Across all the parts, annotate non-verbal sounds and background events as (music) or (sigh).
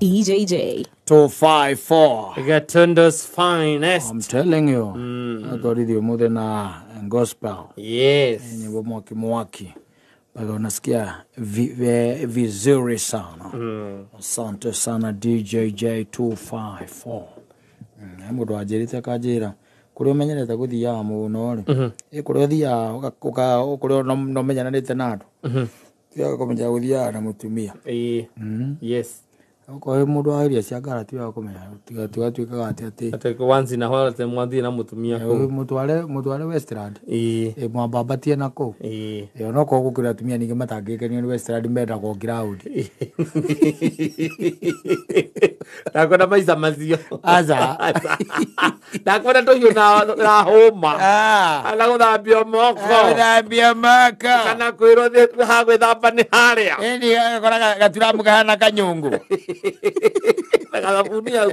EJJ. 254. Gatundo's finest. I'm telling you. Mm. I got it Atoridio more than a gospel. Yes. Ni wamwaki mwaki. Pale unasikia vizuri sana. Mm. Asante sana DJJ 254. Mm. Hebu ndo ajirite kajira kuria umenyerete guthiaga muno ri i mm-hmm. kuria uthiaga kuria no menyananite na andu mm-hmm. tiaga kumenya guthiaga na mutumia mm-hmm. yes okorwo mundu wa iria cia ngara tiwega kumenya ati atä wanzi na te mwathiä na mutumia mutware mutware westland mwambambatie na kå u onokorwo gå kä ra atumia ningä matangä ni nä westland mendagwo ground (laughs) ndakwenda maica mazio aa (laughs) tå hiå na hå ma kana ah. mokothambia ah, maka kana kwä rwo ha gwä thamba nä harä a ni koraga gaturamu kahana kanyå (laughs) na gathabuni au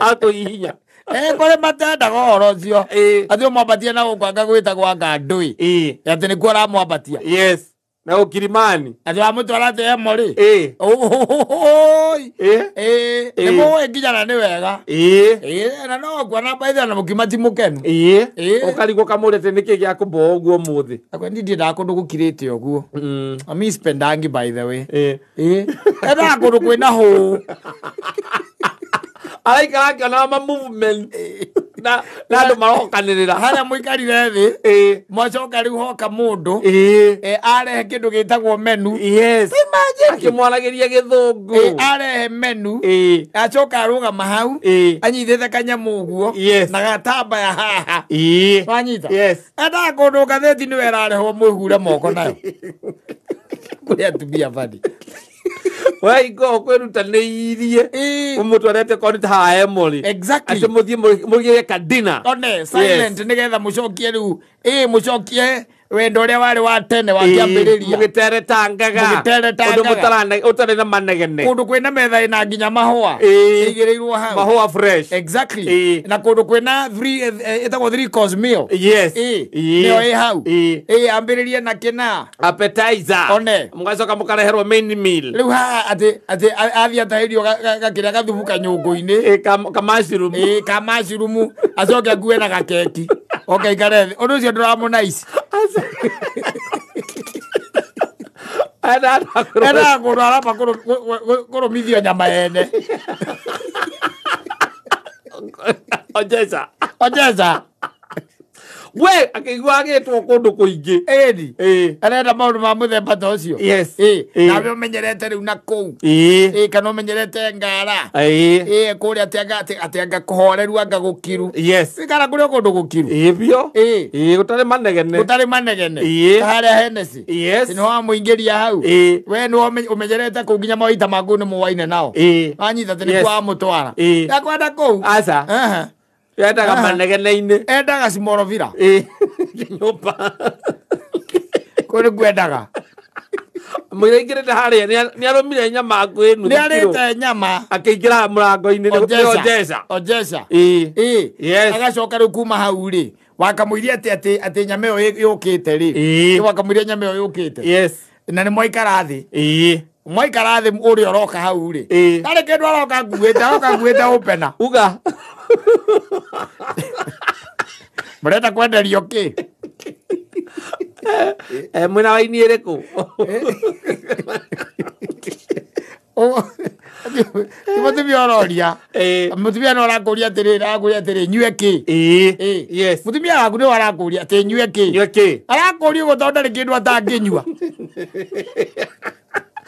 atå (laughs) ihinya eh, kore matendaga horo cio eh. acio mwambatia na gå kwanga gwä tagwanga ndå ä eh. atä nä kuo yes na å kirimani wamå ukirimani athi wamutwara thi emori nginya na e. e. e. nä wega na no nguona baithia na mukima ti mukenu ukarigwo kamurete niki gia kuboa uguo muthi akwendi ndiendaga kundu gukirite uguo mm. ami spendangi by the kå endaga kwä na huu (laughs) araikara like, like, ngĩonaga na eh. andå marokanä rä ra harä a må ikarire thä eh. mwacoka rä u hoka må ndå eh. arehe kä ndå gä tagwo menu akä mwaragä ria gä arehe menu acoka arå gama hau anyitä te kanyamå å guo na gatambaya haha wanyita endaga kå ndå ngathä ti nä werarehwo må hure moko nayo (laughs) kå atumia bani we ingo kwirutaniriire umutwarete konita ha emori exactly ati muthie mugire kadina one silent nigetha mucokie riu ii mucokie wendo ria wari wa tene mugitere tangaga mugitere tangaga undu mutarana utari na manegene kundu kwina metha ina nginya mahua igirirwo ha mahua fresh exactly na kundu kwina three eh, eh, go three course meal yes niyo i hau i ambiriria na kina appetizer one mugaso mugacoka hero main meal riu ha ati ati athia tahirio gakiria gathubu kanyungu-ini kamacirumu kamacirumu acoke nguwe na gakeki okaikare undu ucio nice endaga kå rwara pa kå rå mithio nyama yene ojesa ojesa we akĩigua agĩtwo kũndũ kũingĩ ĩni arenda maũndũ ma mũthemba ta ũcio nawe ũmenyerete rĩu na kũu kana ũmenyerete ngara kũrĩa atĩ anga kũhoreru anga gũkiru kana kũrĩa kũndũ gũkiru biũ gũtarĩ manegene gũtarĩ manegene harĩa henesi nĩho wamũingĩria hau we nĩ menyerete kũu nginya mawaita maku ni muwaine nao anyita atĩ nĩkuo wamũtwara ndakwenda kũu endaga manegene-inä endaga cimorovira (laughs) eh, nyå kå nä ngwendaga mwira ingä rä te harä a nä arå nyama ngwä nu nä arä te nyama akä ingä ra må rango-inä agacoka rä u kuma hau rä wakamwĩria atä atä atä nyama ä yo yåkĩte rä eh. wakamwĩria nyama ä yo yåkĩte na nä mwaikara thä eh. mwaikara thä å rä a å roka hau rä tarä kä ndå aroka nguä te aroka nguä te å pena uga mrenda kwenderia å kä mwä na waini ä rä kå må tumia ororia må tumia no arakå ria atä rä arakå ria atä rä nyue kä må tumia waku nä arakå ria atä nyue ki arakå ria å gå thonda rä kä ndå atangä nyua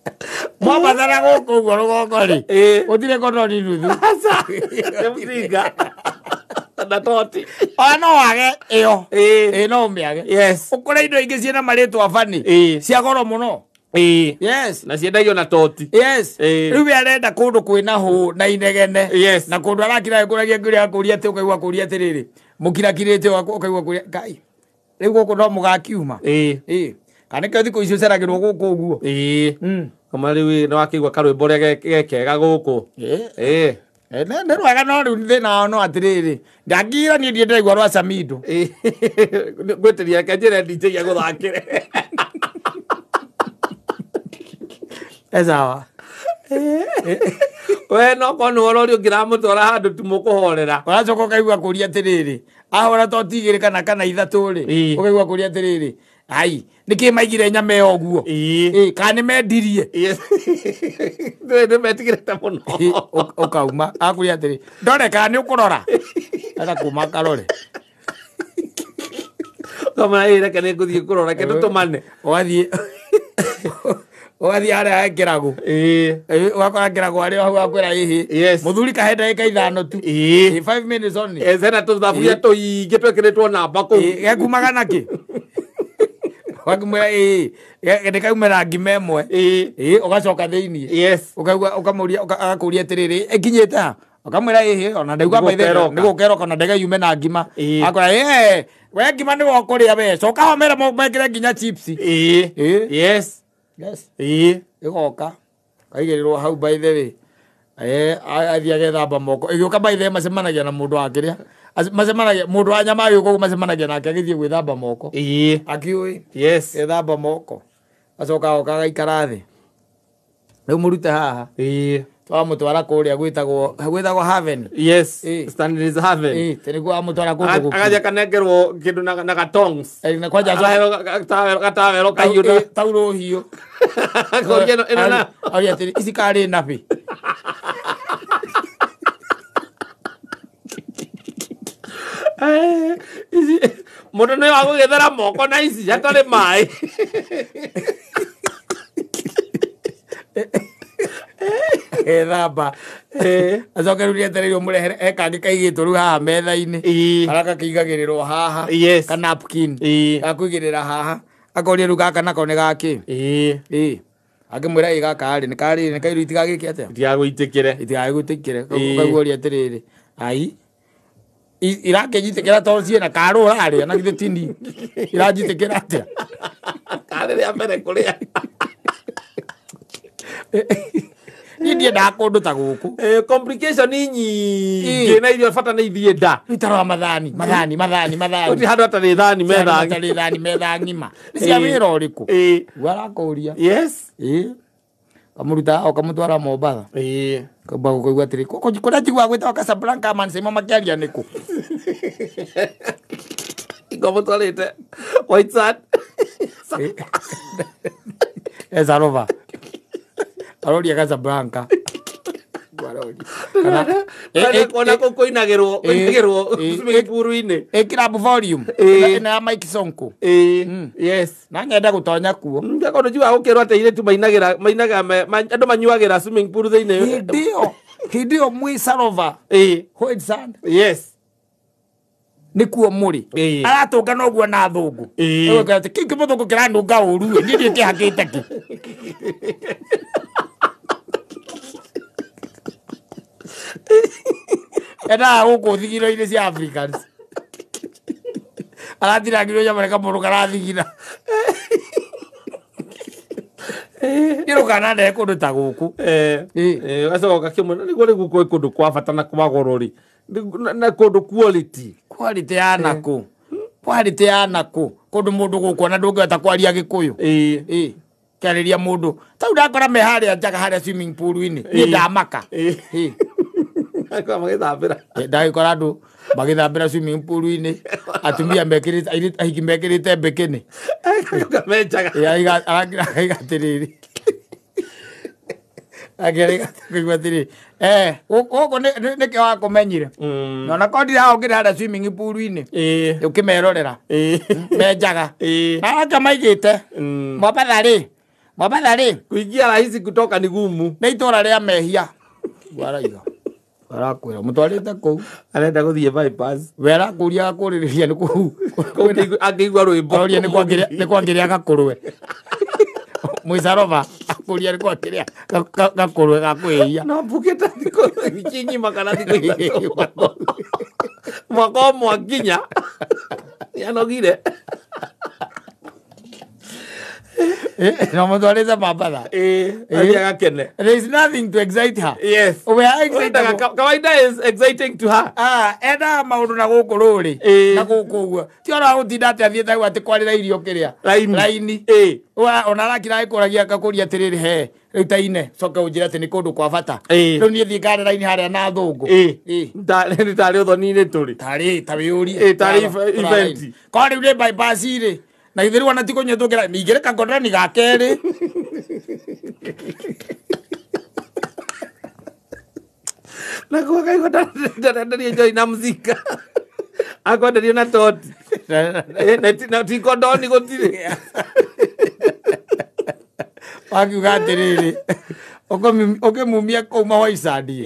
(laughs) mwambathara gå kå guo rå gongori (laughs) gå tirä kå nuthu (laughs) mtinga na toti ona no wage ä ä no å mä age å kå ra indo ingä ciä na marä twa bani cia goro må no na ciendagio na toti rä u ä arenda kå ndå kwä na hå na inegene na kå ndå arakira kå ragia ngä rä akå ria atä å kaigua kå ria atä rä rä må kirakirä te å kaigua kå ria ngai rä u gå kå no må gakiuma kana kä o thikå icio ceragä rwo gå kå å guo ĩĩ hmm. kama rä u nä wakä igua karwä mbo rä a gekega gå kå ĩĩ nä rwega no rä u thä nao no atä rä rä ndangira niä ndiä ndäraigua rwa camindo ngwä tä riake njä re ndinjägia gå thakä re ecawa we nokorwo nä worori å ngä ramå twara handå tu kå horera å kaigua kå ria atä rä rä ahora to tigä rä kana kana ithatå rä å kaigua kå ria atä rä rä ai nä kä maigire nyama ä guo kana nä mendirie nä metigä rete må no å kauma akwä atä rä ndore kana nä å kå rora agakuma karore reke nä ngå thiä kå rora kä tå mane wathiä wathiä harä a ngä ragå ågakora ngä ragå arä hau akwä ra ähä må thuri kahenda ä ka ithano tu ena tå thaburia tå ingä twekä rä two namba kå gekumaga nakä ndikaumera ngima ĩmwe ũgacoka thĩiniĩ ũkamũria agakũria atĩrĩrĩ ĩkinyĩte akamwĩra ĩhĩ ona ndaigua maithĩnĩgũkerwo kana yume na ngima akora ĩĩ we ngima nĩgokũrĩa we coka homera homere mekĩre nginya chips yes yes ĩgoka kaigĩrĩrwo hau by the way athiĩ agethamba moko ĩgĩũka by the way macemanagia na mũndũ wakĩrĩa macemanagia må ndå wa nyama agä macemanagia nake agä thiä gwä thamba moko akä å ä thamba moko acoka oka agaikara thä rä u må rute haha wamutwara kuria gwitagwo gwitagwo haven yes e. stanley's haven e. tenikuwa amutwara kundu kuku akaja na, gatawero gatawero kahiu na tauruhiu ino na ici kari nabi Eh, eh, eh, må ndå nä wa gå gä thera moko na ici hatarä maä (laughs) ethamba acoke rä u rietereirwo må rehere ekangä kaigä two rä u haha metha-inä araka kä rä rwo haha kanapkin gakå igä rä ra haha akoria rä u gaka nako nä gakä angä mwä ra ä gakarä nä karä nä kairå itigagä ke atä itigagå itikä re itigagä gå itikä re kaguo ria atä rä rä ai kera to cie na karu raria na githe tindi kera atia kare ria mbere kuria niä ndiendaga kå ndå ta gå kå nä nyingä na irio bata nä ithiä nda itarwa mathani mathani mathani mathani handå atarä thani methangitarä thani metha ng'ima nä cia wä ra å rä kå guarakå ria yes amurutaga okamutwara mombatha ii kamba gukaigua atiri kuria njiguaga gwitawa casablanca mansimo makiaria niku (laughs) ngamutwarite white sand (laughs) esarova aroria casablanca marori onako gå tonya kuo ngakorwo jua gå kä rwo atä irä tu mainagä mainaga andå manyuagä ra puru thä inä hä ä hä ä mwä sarova eh. yes nikuo muri eh. aratunga noguo na thungu kä kä må ngå kä ranunga å ru niä ndiä kä hakä te kä endaga gå kå thigino-inä cia african arathirangä rwo nyamareka må ndå karathigina gä rå kana ndee kå ndå ta gå kå eh, eh, gacoka kä må nä guo rä guo kå ndå kwa bata na kwagoro rä na kå ndå kuoriti kwarite ya eh. nakå kwarite ya nakå kå ndå må ndå gå kuona ndå ngä weta kwaria gä kå yå kä arä ria må ndå tau ndakora me harä a njaga harä a inä nä ndamaka ndagikora andu magithambira swimming pool ini (laughs) atumia mekirite ahiki mekirite bikini araiga atiriri akigua nä kä wakå menyire ona korwo ngä rä harä puru-inä å kä merorera menjaga maigä te mwambatha rä mwambatha rä kutoka gumu nä itå ra rä a mehia arakwä ra må twarä arenda gå thiä we arakå ria agakå rä rä ria nä kå angä igua rwä mboria nä kwangä rä a gakå rwe mwicaroba akå ria nä kwangä rä a gakå (laughs) rwe gakwä ia na ta thikå ng'ima kana thikå (laughs) mwaka å mwa nä anogire na mutwarize papatha agakene there is nothing to excite her yes we are excited kawaida is exciting to her ah enda maundu na guku ruri eh. na guku guo ti ona utinda ati athiete gu ati kwarira irio kiria laini eh. wa ona rakira ikuragia ngakuria atiriri he rä ta ine coka å njä ra atä nä kå ndå kwa bata eh. rä u niä thiä ngarä raini a na thå ngå nä tarä å thoni-inä tå rä tarä ta wä å ri tarä korwo rä u na ithiru ona ti kunyitwo ngira ingire ka ngorani ga keri na kwa kai kota ndari njoi na mzika akwa ndari na tot na ti kondoni gutire wakiuga atiriri ukimumia kuma waicandie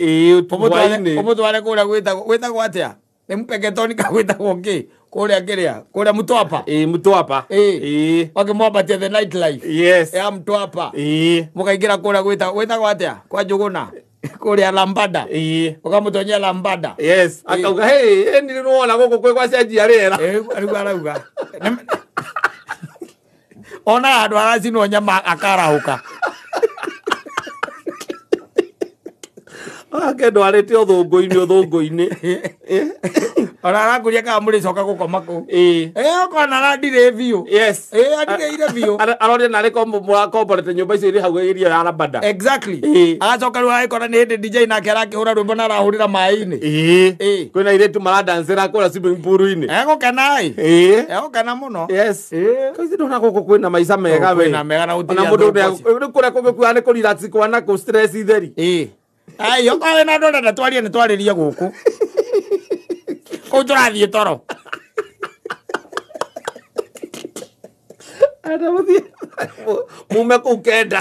umutware kura gwitagwo atia ni mpeketoni kagwitagwo kii kuria ngiria kuria mtwapa eh mtwapa eh wakimwambatia the night life yes ya mtwapa eh mukaingira kuria gwita gwitagwo atia kwa njuguna (laughs) kuria lambada eh ukamutonyia lambada yes akauga hey ni nona guku kwe kwa cenjia rera eh arauga arauga (laughs) ona andu aracinwo nyama akarahuka wange ndwarite uthungu-ini uthungu-ini (laughs) eh? ona arakuria kana må rä coka gå koma kå ä okonara ndirä ire biå narä komborete nyå mba icio irä hau irio ya rabada agacoka rä u agäkora nä hä ndä ndj nake arakä hå ra rwä mbo na arahå rä ra maä-inä kwä na irä tu maradansära kå ra cimburu-inä egå kenaä egå kena må no kaici ndona gå kå kwä na maica mega we na må ndå rä kå rä gä kuaga nä kå riratsi kwana kå theri ayo kawe na ndona na twarie ni twaririe guku kuu turathie toro mume kuu kenda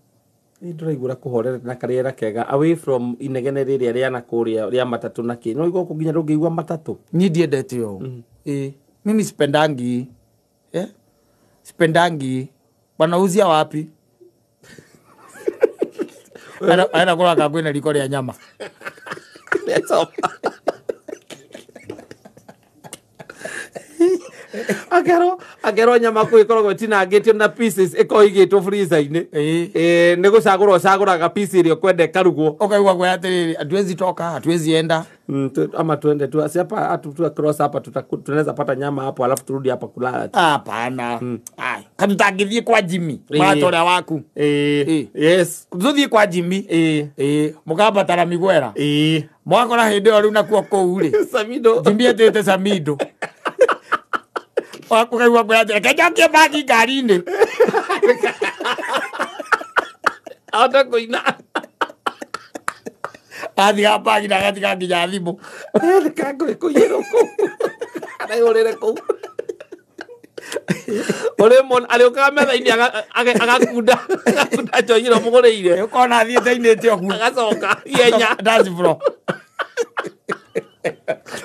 ni nduraigura kuhorera na kariera kega away from inegene riria ria na kuria ria matatu na kii no igo kunginya ndungiigua matatu ni ndiendete yo mm. e, mimi spendangi eh? sipendangi wanauzia wapi aenda kuraga kwina riko ria nyama (laughs) akero akero nyama kå ä koragwo ĩtinangä tio na pieces ä korwo igä two freezer-inä nä gå cagå ra å cagå raga piece ä rä a kwende karugwo ũkaigua atä rä rä hatuwezi toka hatuwezi enda mm, ama tuende tu hapa atu cross hapa tunaweza pata nyama hapo alafu turudi hapa kulala hapana mm. katutangithie kwa jimi e. matore waku e. E. yes tuthie kwa jimi e. e. mukabatara migwera e. mwakora hindi iyo riu nakuo kou ri jimi etete samido (laughs) wakukaiwa brathe kenyakie mbathi ngari-inĩ ahote kũina athiga mbagi na agatiga nginya thimũ kangũĩkũiyĩrwo kũu arehũrĩre kũu ũrĩ mon arĩ ũkaga metha-inĩ agakunda agakunda njoyiro mũgũrĩire ũkona athiĩte ainĩte ũguo agacoka ihenya ndacibro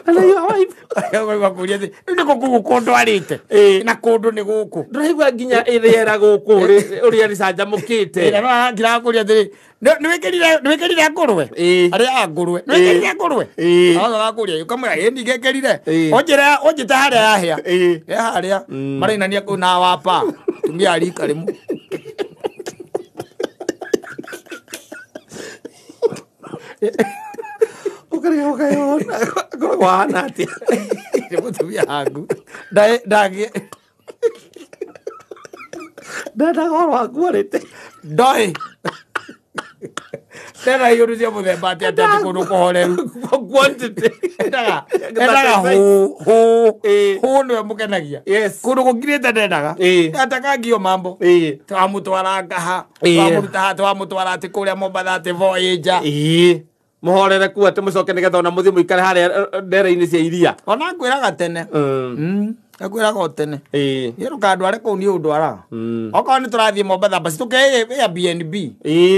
arĩ waigua kũria thĩ nĩ gũkũ gũkũ ndwarĩte na kũndũ nĩ gũkũ ndũraigua nginya ĩrĩera gũkũ ũrĩa rĩcanjamũkĩte ngirakũria thĩ nĩwĩkĩrire ngũrwe arĩa a ngũrwe nĩwĩkĩrire ngũrwe agagakũria ũkamwĩra ĩ ndigekĩrire ũnjĩra ũnjĩte harĩa yahĩa ĩ harĩa mm. marainania kũ na wapa tumia rika rĩmwe Yeah. (laughs) kari yoka yona akoragwo ahana atia nä må tumia hangu ndangä ndendaga å rwaku arä te ndoä tena hiyo ndio muthemba ati ati ati kundu kuhoreru kenagia endaga endaga hu hu hu ndio mukenagia kundu kungirite ndendaga atakangio mambo twamutwaranga ha twamurutaha twamutwara ati kuria mombatha ati voyager muhorere ku ati mucoke nigetha ona muthi muikare haria eh, eh, ndere-ini cia iria ona ngwiraga tene mm, ngwiraga o tene irukandware kuu ni undwaraga mm. okorwo ni turathie mombetha basi tukeya bnb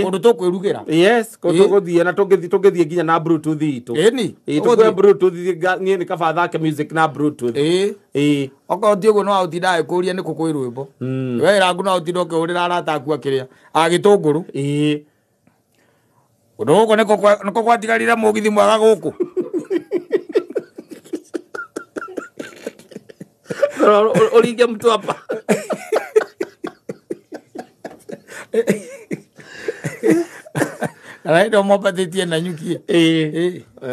kundu tukwirugira yes tuguthie na tungithie nginya na bluetooth itu ini tukue bluetooth nie ni kaba thake music na bluetooth ii okorwo ti uguo no utindaga kuria ni kukwirwimbo mm. we rangu no utinda ukihurira arata aku akiria agitunguru ii kundu guku niko gwatigarire mugithi mwaga guku uringe mtu hapa raido mopatitie na nyukia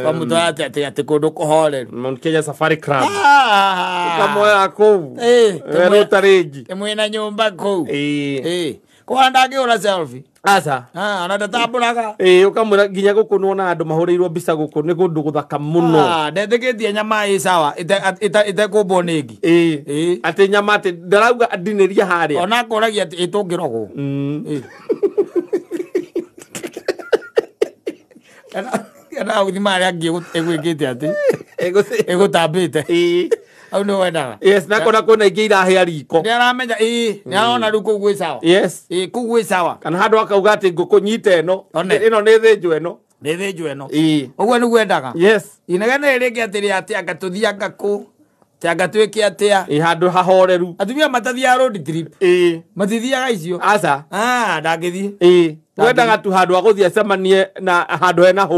twamutwara atä atä kå ndå kå horeru kenya safari club kamoya kå u werå na nyå mba kå å selfie aca ah, anandeta mbũraga ä å kamwä nginya gå kå nona andå mahå rä irwo mbica gå kå nä gå ndå gå thaka må no ah, ndetä kä tie nyama ä cawa tekå mbwo nä ngi atä nyama atä ndarauga ndinä ria harä a ona akå ragia atä ä tå ngä rogwo mm. ena gå a ngä ä gwä kä te atä ä gå tambä te au nä wendaga yes na kona kona ingä irahä a riko nä aramenya ä nä arona rä u kå u gwä sawa kå u gwä sawa kana handå akauga atä ngå kå nyita ä no ä no nä thä njw ä no nä thä njw ä no å guo nä gwendaga yes inegene rä rä ngä atä rä atä anga tå thianga kå tianga ke atä a handå hahoreru atumia matathiaga matithiaga icio aca ah wendaga tu handå agå thiä acemanie na handå hena hå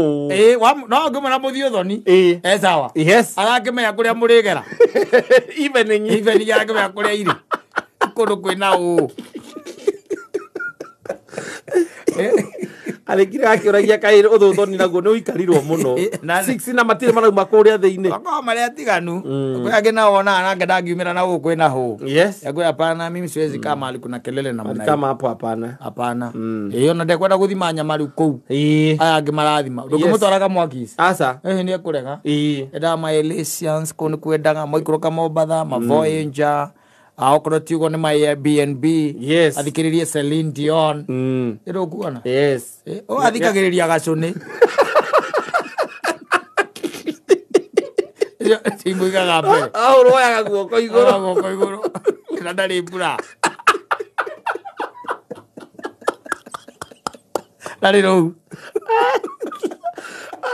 no ngä mwona må thiå thoni ecawa arangä menya kå rä a må rä gera (laughs) arangä menya kå rä a irä kå ndå kwä na å (laughs) arikire akioragia kai å thå naguo nä å ikarirwo må no (laughs) na matirä marauma kå rä a thä inä akorwo marä a na kwä angä naonaga nange ndangiumä ra na ho yes na hå hapana mimi siwezi kama mm. aliku na kelele na namna kama hapo hapana hapana iyo mm. na ndekwenda guthima nyamari kou aya angi marathima ndungimutwaraga mwakisi asa ehe ni akurega ekurega endaga maelesians kuu ni kwendaga maikuruka mombatha mavoenja mm aokorwo tiugo nä ma airbnb yes. athikä rä rie ä rå nguona mm. å eh, athikä rä ria gacå nä (laughs) cingå igaga mbere å ah, ah, royaga igå rå ah, guoko igå rå na ndarä mbura (laughs) ndarä rå u (laughs)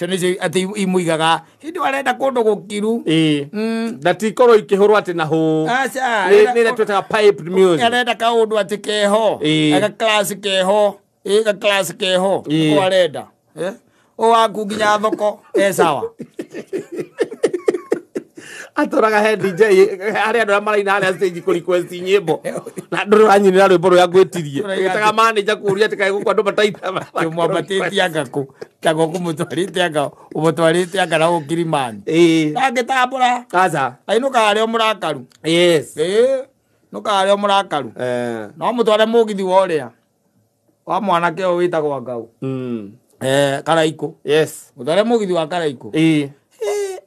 cio nä atä imå hindä arenda kå ndå gå kiru ndatikorwo ikä hå rwo atä na hå rä a arenda kaå ndå atä keho agaklasi keho gaklasi keho arenda å eh? waku nginya thoko e sawa (laughs) atåraga he dj harä andå arä a maraina harä stage kå request nyämbo na andå ra rwä mbo rå rä a gwä tirie gä taga manäja kå mataita mwambatä tie anga kå tagwo kå må anga å anga na gå kirimani nangä tambå ra aca ainå karä o må rakaru nå karä o må rakaru no må tware må githi wa mwanake å wä tagwo ngaå hmm. karaikå må tware må githi wa karaikå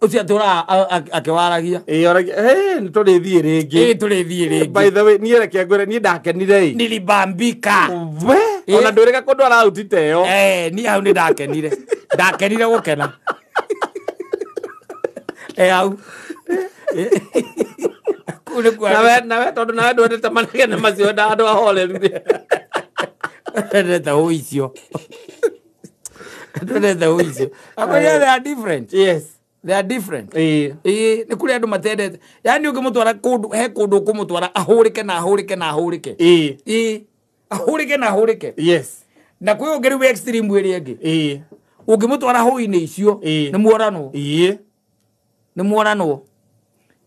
ucio atä å raga akäwaragia nä tå rä thiä rä ngä tå rä thiä rä ngä niä reke ngwä re niä ndakenire nilibambika ona ndå rä ga kå ndå arautite yo niä hau nä ndakenire ndakenire gå kena hau nawe tondå nawe ndwendete manegene macio enda andå ahorerire ndwendete hå ndwendete hå icio akwä are different yes they are different ii ni kuri andu matendete yani å mutwara kundu he kundu ku mutwara ahurike na ahurike na ahurike rä ke ahurike na ahurike yes na kwä å ngä extreme ä rä a ngä mutwara ho ine icio ni mworanwo ii ni mworanwo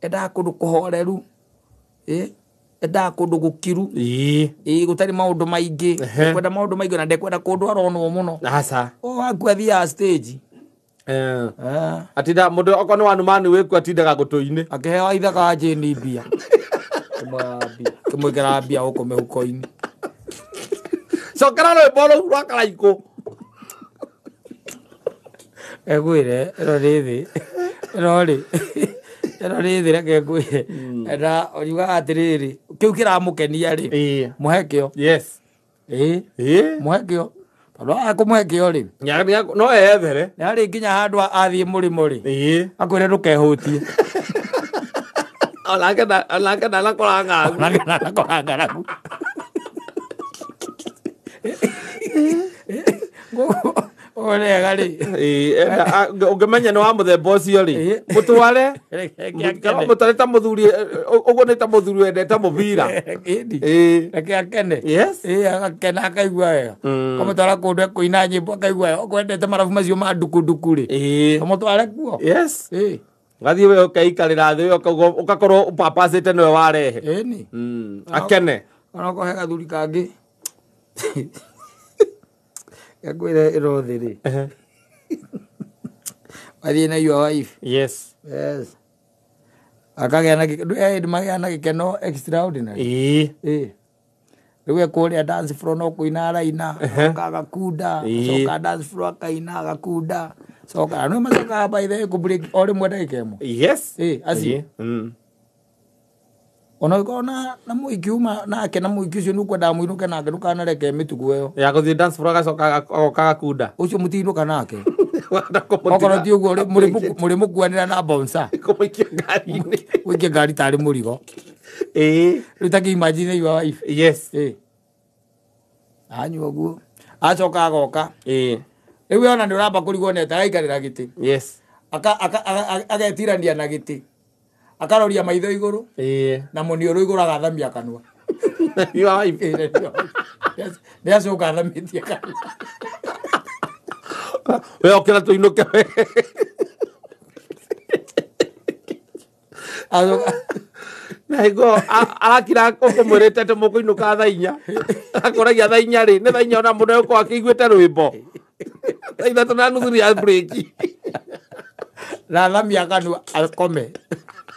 eda kundu ndå kå horeru ii endaga kå ndå gå kiru ii gå tarä kwenda maundu maingi na ndekwenda kundu ndå aronwo må no o waku stage Eh. Eh. atinda må ndå okwo nä wanumani wä ku atindaga gå tå inä akä heo aithaga njini mbia kä mwä igä mbia gå kå mä huko-inä cokera rwä mbo rå u rwa karaikå egwä re ä ro rä thä ä ro rä ä rä thä reke ngwä re hmm. na riugaga atä rä rä kä u kä ramå kenia rä må he kä o må he kä o tondu akumweke o rä no ethere nä arä nginya handå athiä må rä mo rä akwä re ndå kehå tie (laughs) ndanakora ng'aragu (laughs) urega rä nä wa må themba å cio rä må tware må ta må thuri å e, guo nä ta må thuri wendete må bira (laughs) reke akene akaigua wega kamå mm. twara kå ndå ekå ina nyä mbo akaigua wega kwendete marabu macio ma nduku nduku rä tware kuo gathiä we å keikarä ra thä å gakorwo å papacä te nä we warehe mm. akene onakohe gathuri kangä (laughs) ngwä ĩrothĩ rĩ (laughs) wathiä na your wife yes yes akagä na eh, na gä keno extraordinary ä rä u ekå rä a dance floor no kå ina araina coka agakunda coka dance floor akaina agakunda coka nä macokaga baithe kå o rä mwe ndagä kemo ä mwe yes ä ona ko na na muiki uma nake na muiki ucio nukwendaa muinuke nake ndukanareke mitugo ĩyo ya gũthiĩ dance floor agacoka agokaga kunda ucio mutiinuka nake (laughs) okorwo ti ũguo mũrĩ mũkuanĩra na bonsa (laughs) kũmũikia ngari-inĩ ũikie ngari ta kĩimajine iwa wife yes anyua ũguo acoka agoka ĩĩ ona nĩ ũramba kũrigwo neta agaikarĩra gĩtĩ yes agetirania na gĩtĩ akaroria maitho iguru na muni uru iguru agathamia kanua nä acoka athamä tie kanua we okä ra tå inå ke we arakira kå mwä rä te atä må kå inå ka thainya ragia thainya rä nä thainya ona må no e gå korwo akä iguä te rwä mbo thaithatå na nuthu ya na thamia kanua akome